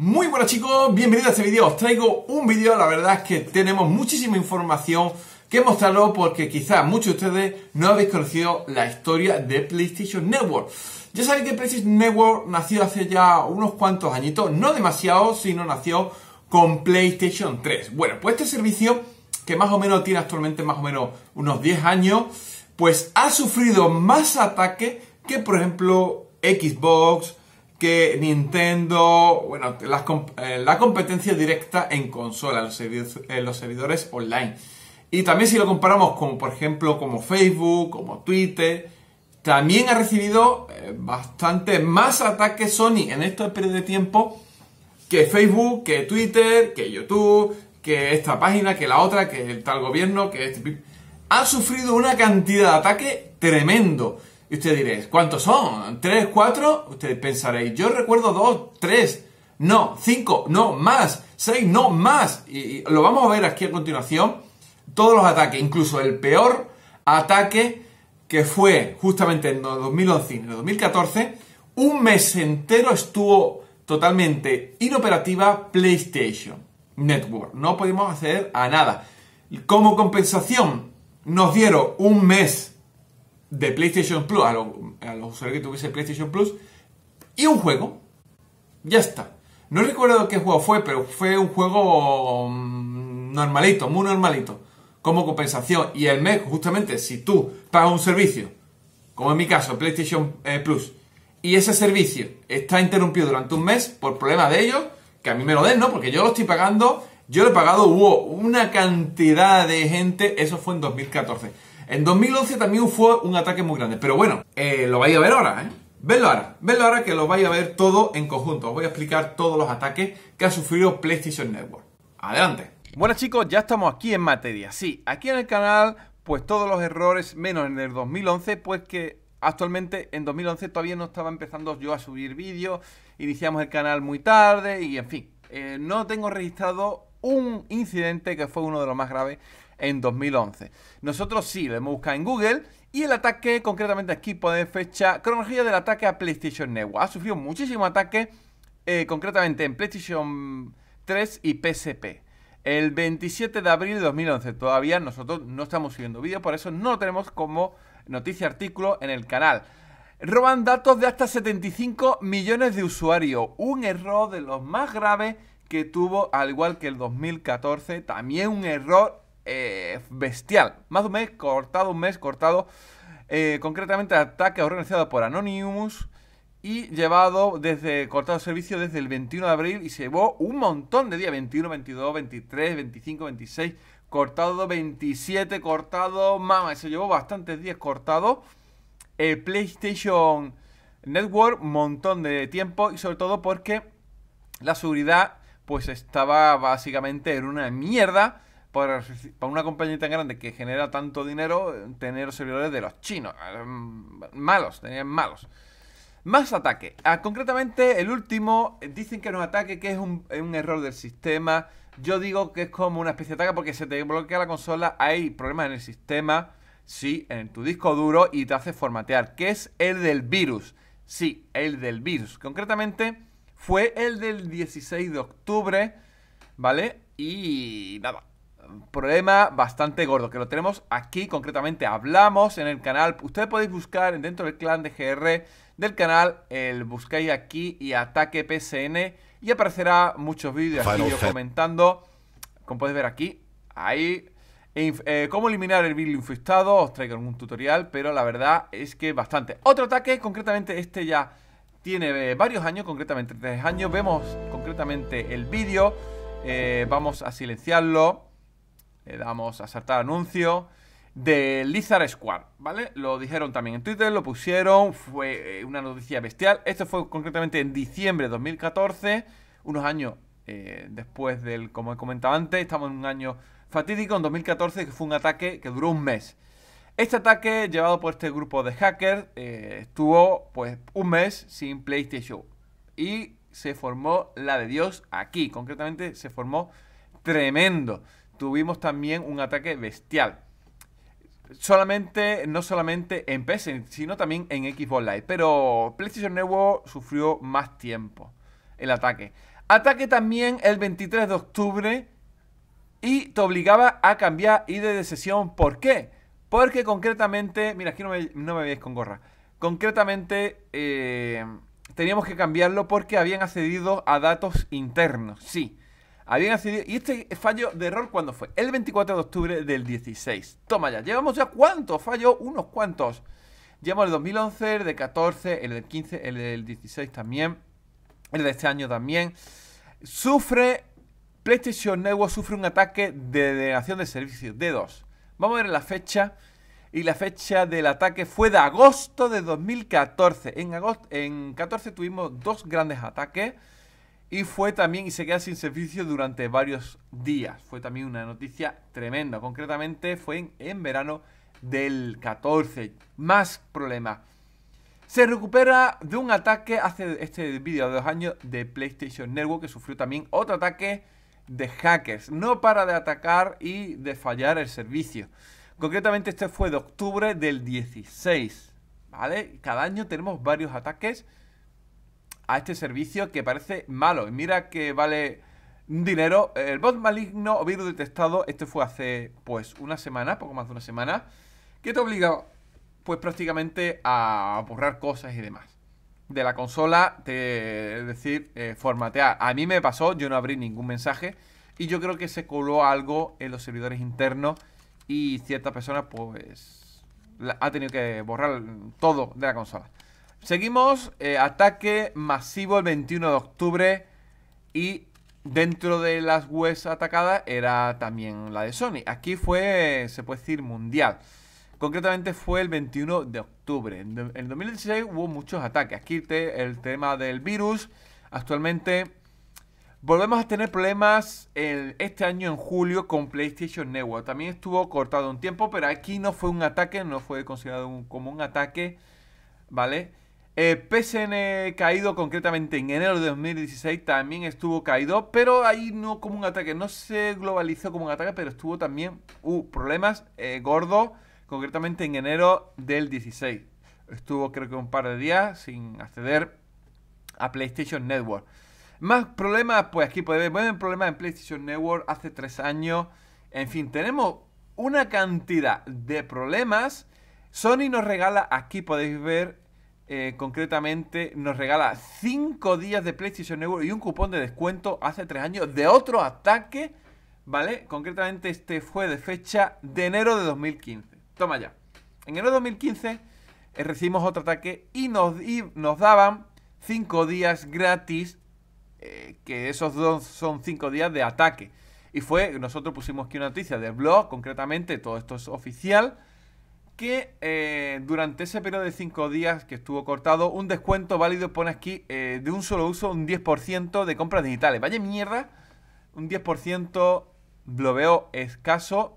Muy buenas chicos, bienvenidos a este vídeo. Os traigo un vídeo, la verdad es que tenemos muchísima información que mostrarlo porque quizás muchos de ustedes no habéis conocido la historia de PlayStation Network. Ya sabéis que PlayStation Network nació hace ya unos cuantos añitos, no demasiado, sino nació con PlayStation 3. Bueno, pues este servicio, que más o menos tiene actualmente más o menos unos 10 años, pues ha sufrido más ataques que por ejemplo Xbox, que Nintendo, bueno, eh, la competencia directa en consola, en eh, los servidores online. Y también si lo comparamos con, por ejemplo, como Facebook, como Twitter, también ha recibido eh, bastante más ataques Sony en este periodo de tiempo que Facebook, que Twitter, que YouTube, que esta página, que la otra, que el tal gobierno, que este... Ha sufrido una cantidad de ataques tremendo. Y usted diréis, ¿cuántos son? ¿Tres, cuatro? Usted pensaréis, yo recuerdo dos, tres, no, cinco, no, más, seis, no, más. Y, lo vamos a ver aquí a continuación. Todos los ataques, incluso el peor ataque que fue justamente en 2011 y en 2014, un mes entero estuvo totalmente inoperativa PlayStation Network. No pudimos acceder a nada. Como compensación, nos dieron un mes de PlayStation Plus, a, los, usuarios que tuviese PlayStation Plus, y un juego. Ya está. No recuerdo qué juego fue, pero fue un juego mm, normalito, muy normalito, como compensación. Y el mes, justamente, si tú pagas un servicio, como en mi caso, PlayStation eh, Plus, y ese servicio está interrumpido durante un mes por problemas de ellos, que a mí me lo den, ¿no? Porque yo lo estoy pagando, yo lo he pagado, hubo una cantidad de gente, eso fue en 2014. En 2011 también fue un ataque muy grande, pero bueno, eh, lo vais a ver ahora, ¿eh? Venlo ahora, venlo ahora que lo vais a ver todo en conjunto. Os voy a explicar todos los ataques que ha sufrido PlayStation Network. Adelante. Bueno chicos, ya estamos aquí en materia. Sí, aquí en el canal, pues todos los errores, menos en el 2011, pues que actualmente en 2011 todavía no estaba empezando yo a subir vídeos, iniciamos el canal muy tarde y en fin, eh, no tengo registrado un incidente que fue uno de los más graves en 2011. Nosotros sí, lo hemos buscado en Google y el ataque, concretamente aquí pone fecha, cronología del ataque a PlayStation Network. Ha sufrido muchísimo ataque, eh, concretamente en PlayStation 3 y PSP. El 27 de abril de 2011, todavía nosotros no estamos subiendo vídeos por eso no lo tenemos como noticia artículo en el canal. Roban datos de hasta 75 millones de usuarios, un error de los más graves que tuvo, al igual que el 2014, también un error eh, bestial. Más de un mes cortado, un mes cortado. Eh, concretamente, ataque organizado por Anonymous y llevado desde cortado servicio desde el 21 de abril y se llevó un montón de días, 21, 22, 23, 25, 26, cortado 27, cortado, mama, se llevó bastantes días cortado. el eh, PlayStation Network, montón de tiempo y sobre todo porque la seguridad pues estaba básicamente en una mierda para, una compañía tan grande que genera tanto dinero, tener servidores de los chinos. Ah, mm, malos, tenían malos. Más ataque. Ah, concretamente, el último, dicen que no ataque, que es un, un, error del sistema. Yo digo que es como una especie de ataque porque se te bloquea la consola, hay problemas en el sistema, sí, en tu disco duro y te hace formatear, que es el del virus. Sí, el del virus. Concretamente, fue el del 16 de octubre, ¿vale? Y nada, problema bastante gordo, que lo tenemos aquí concretamente. Hablamos en el canal, ustedes podéis buscar dentro del clan de GR del canal, el buscáis aquí y ataque pcn y aparecerá muchos vídeos aquí comentando, como podéis ver aquí, ahí... E eh, cómo eliminar el virus infestado, os traigo algún tutorial, pero la verdad es que bastante. Otro ataque, concretamente este ya tiene eh, varios años, concretamente tres años. Vemos concretamente el vídeo, eh, vamos a silenciarlo. Eh, damos a saltar anuncio de Lizard Squad, ¿vale? Lo dijeron también en Twitter, lo pusieron, fue eh, una noticia bestial. Esto fue concretamente en diciembre de 2014, unos años eh, después del, como he comentado antes, estamos en un año fatídico, en 2014, que fue un ataque que duró un mes. Este ataque, llevado por este grupo de hackers, estuvo pues un mes sin PlayStation. Y se formó la de Dios aquí, concretamente se formó tremendo tuvimos también un ataque bestial. Solamente, no solamente en PC, sino también en Xbox Live. Pero PlayStation nuevo sufrió más tiempo el ataque. Ataque también el 23 de octubre y te obligaba a cambiar ID de sesión. ¿Por qué? Porque concretamente, mira, aquí no me, no veis con gorra. Concretamente, eh, teníamos que cambiarlo porque habían accedido a datos internos. Sí, habían accedido. ¿Y este fallo de error cuándo fue? El 24 de octubre del 16. Toma ya, llevamos ya cuántos fallos, unos cuantos. Llevamos el 2011, el de 14, el del 15, el del 16 también, el de este año también. Sufre, PlayStation Network sufre un ataque de denegación de servicios, de dos. Vamos a ver la fecha. Y la fecha del ataque fue de agosto de 2014. En, agosto, en 14 tuvimos dos grandes ataques y fue también y se queda sin servicio durante varios días. Fue también una noticia tremenda. Concretamente fue en, verano del 14. Más problema Se recupera de un ataque hace este vídeo de dos años de PlayStation Network que sufrió también otro ataque de hackers. No para de atacar y de fallar el servicio. Concretamente este fue de octubre del 16. ¿Vale? Cada año tenemos varios ataques a este servicio que parece malo. Y mira que vale dinero. El bot maligno o virus detectado, este fue hace pues una semana, poco más de una semana, que te obliga pues prácticamente a borrar cosas y demás. De la consola, te, decir, eh, formatear. A mí me pasó, yo no abrí ningún mensaje y yo creo que se coló algo en los servidores internos y cierta persona pues ha tenido que borrar todo de la consola. Seguimos, eh, ataque masivo el 21 de octubre y dentro de las webs atacadas era también la de Sony. Aquí fue, se puede decir, mundial. Concretamente fue el 21 de octubre. En 2016 hubo muchos ataques. Aquí el tema del virus. Actualmente volvemos a tener problemas este año en julio con PlayStation Network. También estuvo cortado un tiempo, pero aquí no fue un ataque, no fue considerado como un ataque, ¿vale? Eh, PSN caído concretamente en enero de 2016 también estuvo caído, pero ahí no como un ataque, no se globalizó como un ataque, pero estuvo también uh, problemas eh, gordos, concretamente en enero del 16. Estuvo creo que un par de días sin acceder a PlayStation Network. Más problemas, pues aquí podéis ver problemas en PlayStation Network hace tres años. En fin, tenemos una cantidad de problemas. Sony nos regala, aquí podéis ver eh, concretamente nos regala 5 días de PlayStation euro y un cupón de descuento hace 3 años de otro ataque, ¿vale? Concretamente este fue de fecha de enero de 2015. Toma ya. En enero de 2015 eh, recibimos otro ataque y nos, nos daban 5 días gratis, eh, que esos dos son 5 días de ataque. Y fue, nosotros pusimos aquí una noticia del blog, concretamente, todo esto es oficial, que eh, durante ese periodo de 5 días que estuvo cortado, un descuento válido, pone aquí, eh, de un solo uso, un 10% de compras digitales. Vaya mierda, un 10% lo veo escaso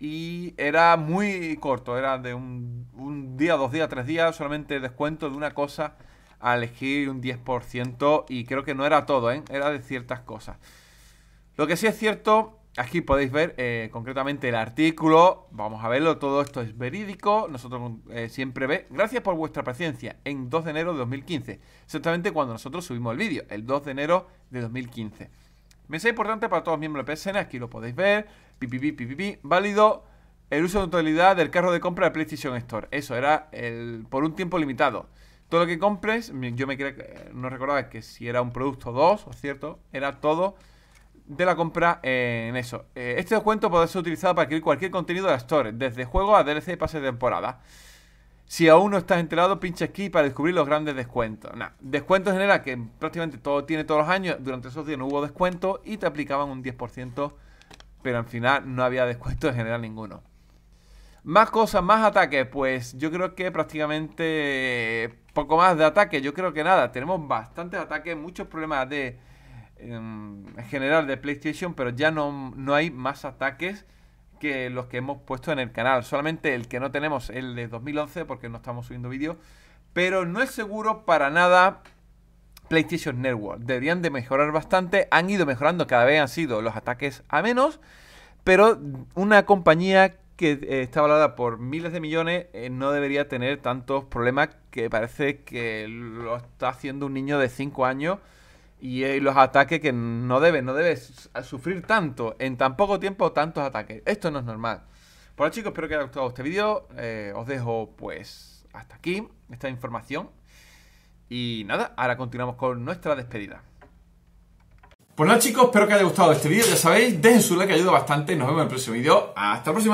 y era muy corto, era de un, día, dos días, tres días, solamente descuento de una cosa a elegir un 10% y creo que no era todo, ¿eh? era de ciertas cosas. Lo que sí es cierto Aquí podéis ver eh, concretamente el artículo, vamos a verlo, todo esto es verídico, nosotros eh, siempre ve, gracias por vuestra paciencia, en 2 de enero de 2015, exactamente cuando nosotros subimos el vídeo, el 2 de enero de 2015. Mensaje importante para todos los miembros de PSN, aquí lo podéis ver, pipipi, válido el uso de totalidad del carro de compra de PlayStation Store, eso era el, por un tiempo limitado. Todo lo que compres, yo me creo, eh, no recordaba que si era un producto o dos, o cierto, era todo de la compra eh, en eso. Eh, este descuento puede ser utilizado para adquirir cualquier contenido de la Store, desde juegos a DLC y pases de temporada. Si aún no estás enterado, pincha aquí para descubrir los grandes descuentos. Nah, descuento general que prácticamente todo tiene todos los años. Durante esos días no hubo descuento y te aplicaban un 10%, pero al final no había descuento en general ninguno. Más cosas, más ataques. Pues yo creo que prácticamente eh, poco más de ataques Yo creo que nada. Tenemos bastantes ataques, muchos problemas de Em, en general de PlayStation, pero ya no, hay más ataques que los que hemos puesto en el canal. Solamente el que no tenemos, el de 2011, porque no estamos subiendo vídeos. Pero no es seguro para nada PlayStation Network. Deberían de mejorar bastante. Han ido mejorando, cada vez han sido los ataques a menos. Pero una compañía que eh, está valorada por miles de millones eh, no debería tener tantos problemas que parece que lo está haciendo un niño de 5 años y, eh, los ataques que no debes no debes sufrir tanto, en tan poco tiempo, tantos ataques. Esto no es normal. Por bueno, chicos, espero que haya gustado este vídeo. Eh, os dejo pues hasta aquí esta información. Y nada, ahora continuamos con nuestra despedida. Pues nada chicos, espero que haya gustado este vídeo, ya sabéis, dejen su like, ayuda bastante, nos vemos en el próximo vídeo, hasta la próxima.